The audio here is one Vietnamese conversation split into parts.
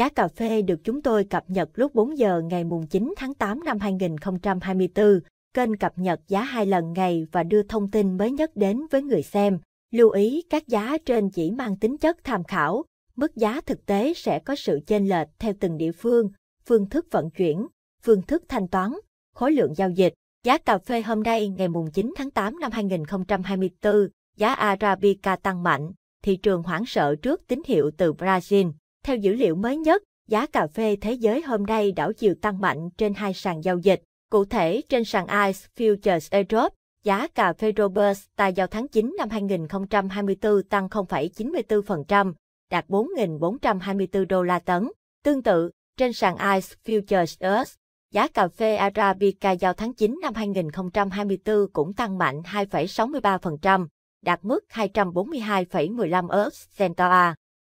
Giá cà phê được chúng tôi cập nhật lúc 4 giờ ngày 9 tháng 8 năm 2024. Kênh cập nhật giá hai lần ngày và đưa thông tin mới nhất đến với người xem. Lưu ý các giá trên chỉ mang tính chất tham khảo, mức giá thực tế sẽ có sự chênh lệch theo từng địa phương, phương thức vận chuyển, phương thức thanh toán, khối lượng giao dịch. Giá cà phê hôm nay ngày 9 tháng 8 năm 2024, giá Arabica tăng mạnh, thị trường hoảng sợ trước tín hiệu từ Brazil. Theo dữ liệu mới nhất, giá cà phê thế giới hôm nay đảo chiều tăng mạnh trên hai sàn giao dịch. Cụ thể, trên sàn ICE Futures Europe, giá cà phê Robusta vào tháng 9 năm 2024 tăng 0,94%, đạt 4.424 đô la tấn. Tương tự, trên sàn ICE Futures US, giá cà phê Arabica giao tháng 9 năm 2024 cũng tăng mạnh 2,63%, đạt mức 242,15 US cent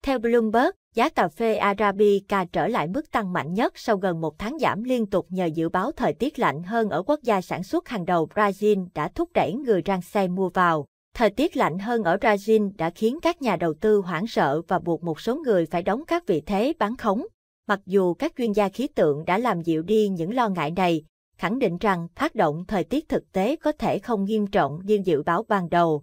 theo Bloomberg, giá cà phê Arabica trở lại mức tăng mạnh nhất sau gần một tháng giảm liên tục nhờ dự báo thời tiết lạnh hơn ở quốc gia sản xuất hàng đầu Brazil đã thúc đẩy người rang xe mua vào. Thời tiết lạnh hơn ở Brazil đã khiến các nhà đầu tư hoảng sợ và buộc một số người phải đóng các vị thế bán khống. Mặc dù các chuyên gia khí tượng đã làm dịu đi những lo ngại này, khẳng định rằng tác động thời tiết thực tế có thể không nghiêm trọng như dự báo ban đầu.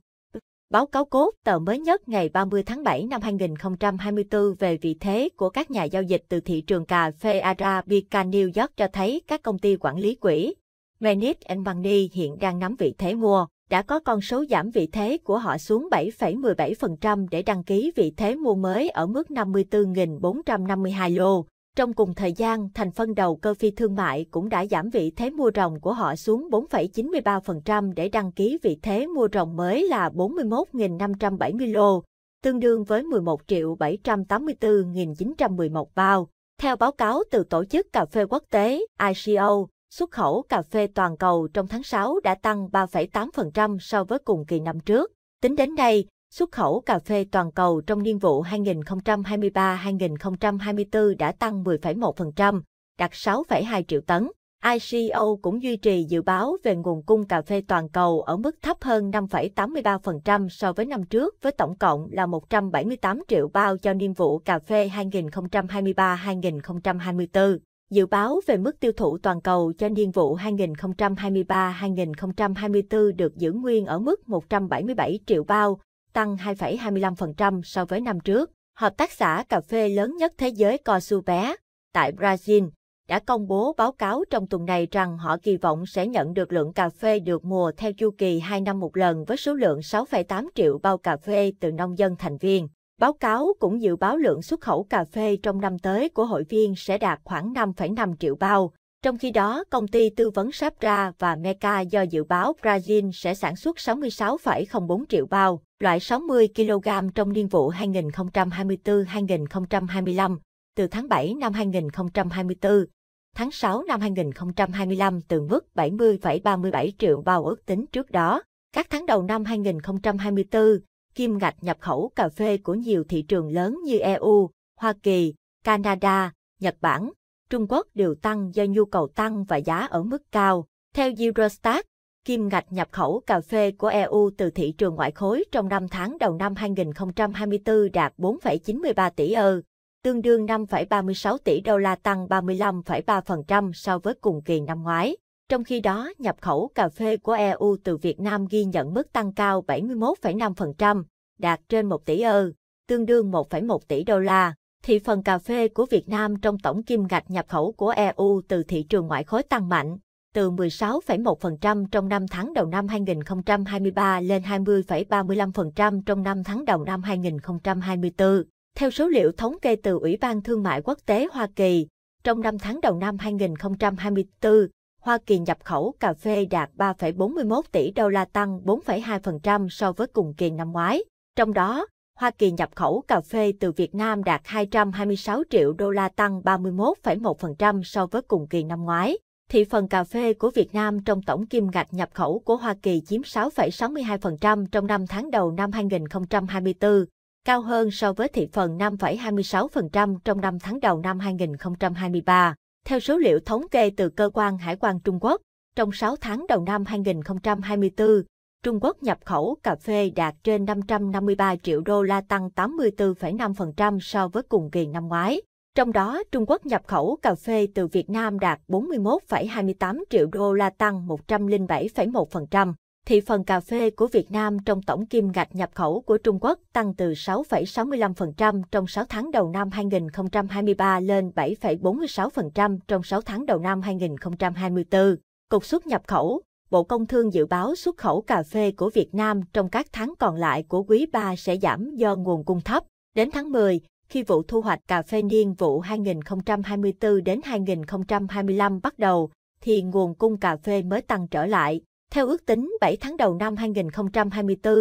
Báo cáo cốt tờ mới nhất ngày 30 tháng 7 năm 2024 về vị thế của các nhà giao dịch từ thị trường cà phê Arabica New York cho thấy các công ty quản lý quỹ. Menis Money hiện đang nắm vị thế mua, đã có con số giảm vị thế của họ xuống 7,17% để đăng ký vị thế mua mới ở mức 54.452 lô. Trong cùng thời gian, thành phân đầu cơ phi thương mại cũng đã giảm vị thế mua rồng của họ xuống 4,93% để đăng ký vị thế mua rồng mới là 41.570 lô, tương đương với 11.784.911 bao. Theo báo cáo từ Tổ chức Cà phê Quốc tế ICO, xuất khẩu cà phê toàn cầu trong tháng 6 đã tăng 3,8% so với cùng kỳ năm trước. Tính đến nay, Xuất khẩu cà phê toàn cầu trong niên vụ 2023-2024 đã tăng 10,1%, đạt 6,2 triệu tấn. ICO cũng duy trì dự báo về nguồn cung cà phê toàn cầu ở mức thấp hơn 5,83% so với năm trước với tổng cộng là 178 triệu bao cho niên vụ cà phê 2023-2024. Dự báo về mức tiêu thụ toàn cầu cho niên vụ 2023-2024 được giữ nguyên ở mức 177 triệu bao, tăng 2,25% so với năm trước. Hợp tác xã cà phê lớn nhất thế giới Cosubé tại Brazil đã công bố báo cáo trong tuần này rằng họ kỳ vọng sẽ nhận được lượng cà phê được mùa theo chu kỳ 2 năm một lần với số lượng 6,8 triệu bao cà phê từ nông dân thành viên. Báo cáo cũng dự báo lượng xuất khẩu cà phê trong năm tới của hội viên sẽ đạt khoảng 5,5 triệu bao. Trong khi đó, công ty tư vấn Sapra và Meca do dự báo Brazil sẽ sản xuất 66,04 triệu bao, loại 60 kg trong niên vụ 2024-2025, từ tháng 7 năm 2024. Tháng 6 năm 2025 từ mức 70,37 triệu bao ước tính trước đó. Các tháng đầu năm 2024, kim ngạch nhập khẩu cà phê của nhiều thị trường lớn như EU, Hoa Kỳ, Canada, Nhật Bản, Trung Quốc đều tăng do nhu cầu tăng và giá ở mức cao. Theo Eurostat, kim ngạch nhập khẩu cà phê của EU từ thị trường ngoại khối trong năm tháng đầu năm 2024 đạt 4,93 tỷ ơ, tương đương 5,36 tỷ đô la tăng 35,3% so với cùng kỳ năm ngoái. Trong khi đó, nhập khẩu cà phê của EU từ Việt Nam ghi nhận mức tăng cao 71,5%, đạt trên 1 tỷ ơ, tương đương 1,1 tỷ đô la thị phần cà phê của Việt Nam trong tổng kim ngạch nhập khẩu của EU từ thị trường ngoại khối tăng mạnh, từ 16,1% trong năm tháng đầu năm 2023 lên 20,35% trong năm tháng đầu năm 2024. Theo số liệu thống kê từ Ủy ban Thương mại Quốc tế Hoa Kỳ, trong năm tháng đầu năm 2024, Hoa Kỳ nhập khẩu cà phê đạt 3,41 tỷ đô la tăng 4,2% so với cùng kỳ năm ngoái. Trong đó, Hoa Kỳ nhập khẩu cà phê từ Việt Nam đạt 226 triệu đô la tăng 31,1% so với cùng kỳ năm ngoái. Thị phần cà phê của Việt Nam trong tổng kim ngạch nhập khẩu của Hoa Kỳ chiếm 6,62% trong năm tháng đầu năm 2024, cao hơn so với thị phần 5,26% trong năm tháng đầu năm 2023. Theo số liệu thống kê từ Cơ quan Hải quan Trung Quốc, trong 6 tháng đầu năm 2024, Trung Quốc nhập khẩu cà phê đạt trên 553 triệu đô la tăng 84,5% so với cùng kỳ năm ngoái. Trong đó, Trung Quốc nhập khẩu cà phê từ Việt Nam đạt 41,28 triệu đô la tăng 107,1%. Thị phần cà phê của Việt Nam trong tổng kim ngạch nhập khẩu của Trung Quốc tăng từ 6,65% trong 6 tháng đầu năm 2023 lên 7,46% trong 6 tháng đầu năm 2024. Cục xuất nhập khẩu Bộ Công Thương dự báo xuất khẩu cà phê của Việt Nam trong các tháng còn lại của quý 3 sẽ giảm do nguồn cung thấp. Đến tháng 10, khi vụ thu hoạch cà phê niên vụ 2024 đến 2025 bắt đầu, thì nguồn cung cà phê mới tăng trở lại. Theo ước tính 7 tháng đầu năm 2024,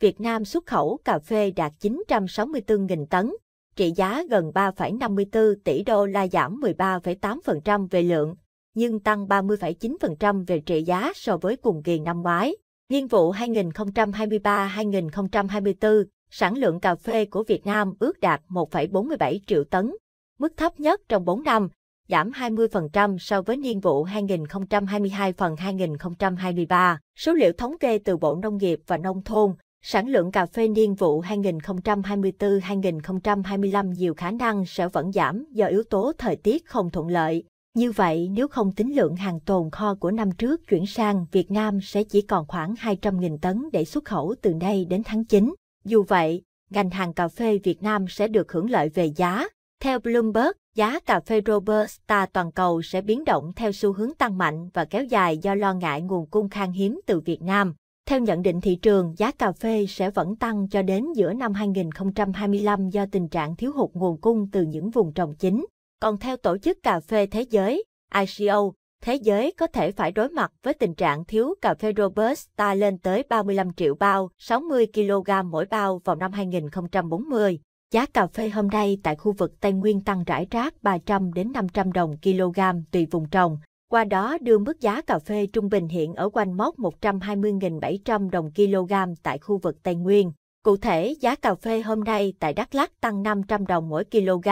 Việt Nam xuất khẩu cà phê đạt 964.000 tấn, trị giá gần 3,54 tỷ đô la giảm 13,8% về lượng nhưng tăng 30,9% về trị giá so với cùng kỳ năm ngoái. Nhiên vụ 2023-2024, sản lượng cà phê của Việt Nam ước đạt 1,47 triệu tấn, mức thấp nhất trong 4 năm, giảm 20% so với niên vụ 2022 phần 2023. Số liệu thống kê từ Bộ Nông nghiệp và Nông thôn, sản lượng cà phê niên vụ 2024-2025 nhiều khả năng sẽ vẫn giảm do yếu tố thời tiết không thuận lợi. Như vậy nếu không tính lượng hàng tồn kho của năm trước chuyển sang Việt Nam sẽ chỉ còn khoảng 200.000 tấn để xuất khẩu từ nay đến tháng 9. Dù vậy, ngành hàng cà phê Việt Nam sẽ được hưởng lợi về giá. Theo Bloomberg, giá cà phê Robusta toàn cầu sẽ biến động theo xu hướng tăng mạnh và kéo dài do lo ngại nguồn cung khan hiếm từ Việt Nam. Theo nhận định thị trường, giá cà phê sẽ vẫn tăng cho đến giữa năm 2025 do tình trạng thiếu hụt nguồn cung từ những vùng trồng chính. Còn theo Tổ chức Cà phê Thế giới, ICO, thế giới có thể phải đối mặt với tình trạng thiếu cà phê Robusta lên tới 35 triệu bao, 60 kg mỗi bao vào năm 2040. Giá cà phê hôm nay tại khu vực Tây Nguyên tăng rải rác 300 đến 500 đồng kg tùy vùng trồng, qua đó đưa mức giá cà phê trung bình hiện ở quanh mốc 120.700 đồng kg tại khu vực Tây Nguyên. Cụ thể, giá cà phê hôm nay tại Đắk Lắk tăng 500 đồng mỗi kg,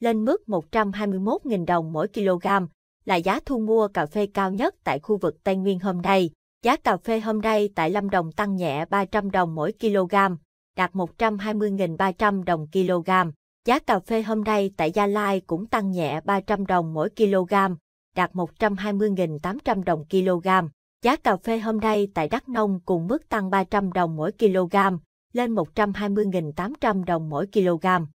lên mức 121.000 đồng mỗi kg, là giá thu mua cà phê cao nhất tại khu vực Tây Nguyên hôm nay. Giá cà phê hôm nay tại Lâm Đồng tăng nhẹ 300 đồng mỗi kg, đạt 120.300 đồng kg. Giá cà phê hôm nay tại Gia Lai cũng tăng nhẹ 300 đồng mỗi kg, đạt 120.800 đồng kg. Giá cà phê hôm nay tại Đắk Nông cùng mức tăng 300 đồng mỗi kg, lên 120.800 đồng mỗi kg.